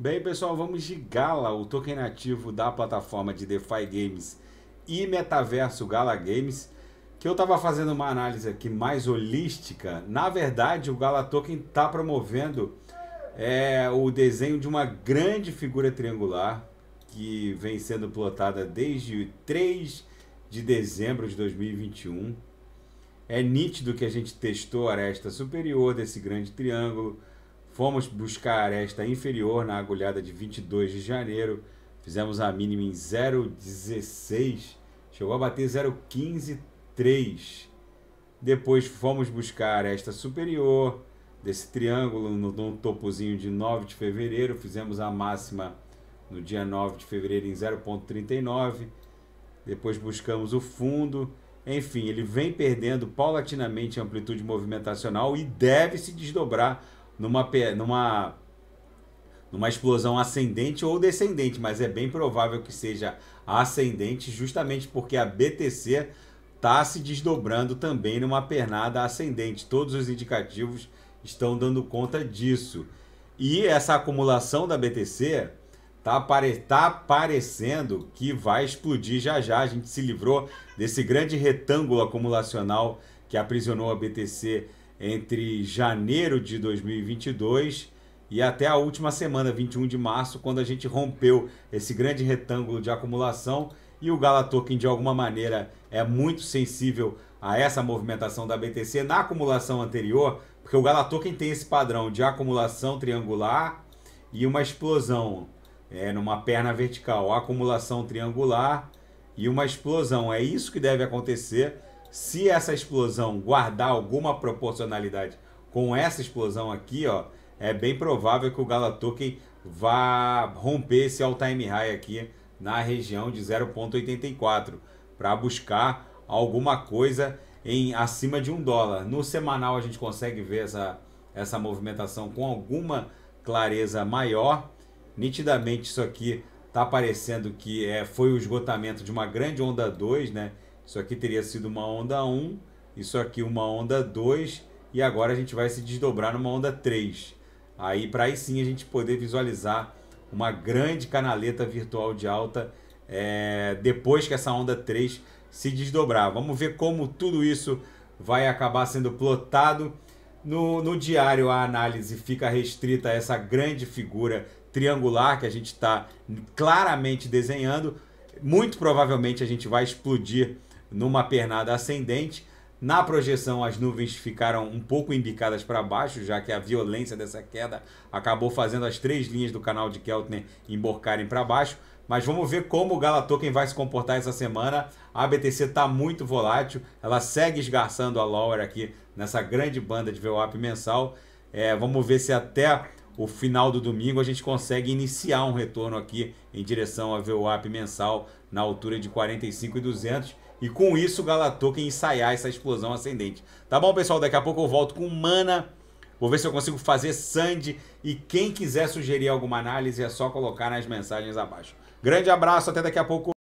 Bem, pessoal, vamos de Gala, o token nativo da plataforma de DeFi Games e metaverso Gala Games, que eu estava fazendo uma análise aqui mais holística. Na verdade, o Gala Token está promovendo é, o desenho de uma grande figura triangular que vem sendo plotada desde 3 de dezembro de 2021. É nítido que a gente testou a aresta superior desse grande triângulo Fomos buscar a aresta inferior na agulhada de 22 de janeiro. Fizemos a mínima em 0,16. Chegou a bater 0,15,3. Depois fomos buscar a aresta superior desse triângulo no, no topozinho de 9 de fevereiro. Fizemos a máxima no dia 9 de fevereiro em 0,39. Depois buscamos o fundo. Enfim, ele vem perdendo paulatinamente amplitude movimentacional e deve se desdobrar numa, numa, numa explosão ascendente ou descendente, mas é bem provável que seja ascendente, justamente porque a BTC está se desdobrando também numa pernada ascendente. Todos os indicativos estão dando conta disso. E essa acumulação da BTC tá, pare... tá parecendo que vai explodir já já. A gente se livrou desse grande retângulo acumulacional que aprisionou a BTC entre janeiro de 2022 e até a última semana, 21 de março, quando a gente rompeu esse grande retângulo de acumulação e o Gala Token de alguma maneira é muito sensível a essa movimentação da BTC na acumulação anterior, porque o Gala Token tem esse padrão de acumulação triangular e uma explosão é, numa perna vertical, acumulação triangular e uma explosão. É isso que deve acontecer se essa explosão guardar alguma proporcionalidade com essa explosão aqui, ó, é bem provável que o Gala Token vá romper esse all-time high aqui na região de 0,84 para buscar alguma coisa em acima de um dólar. No semanal a gente consegue ver essa, essa movimentação com alguma clareza maior. Nitidamente isso aqui está parecendo que é, foi o esgotamento de uma grande onda 2, né? Isso aqui teria sido uma onda 1, isso aqui uma onda 2 e agora a gente vai se desdobrar numa onda 3. Aí para aí sim a gente poder visualizar uma grande canaleta virtual de alta é, depois que essa onda 3 se desdobrar. Vamos ver como tudo isso vai acabar sendo plotado. No, no diário, a análise fica restrita a essa grande figura triangular que a gente está claramente desenhando. Muito provavelmente a gente vai explodir numa pernada ascendente. Na projeção, as nuvens ficaram um pouco embicadas para baixo, já que a violência dessa queda acabou fazendo as três linhas do canal de Keltner emborcarem para baixo. Mas vamos ver como o Gala Token vai se comportar essa semana. A BTC está muito volátil, ela segue esgarçando a Lower aqui nessa grande banda de VWAP mensal. É, vamos ver se até o final do domingo a gente consegue iniciar um retorno aqui em direção a VWAP mensal na altura de 45 e 200 e com isso Galatoken ensaiar essa explosão ascendente. Tá bom, pessoal? Daqui a pouco eu volto com Mana. Vou ver se eu consigo fazer Sandy. E quem quiser sugerir alguma análise é só colocar nas mensagens abaixo. Grande abraço, até daqui a pouco.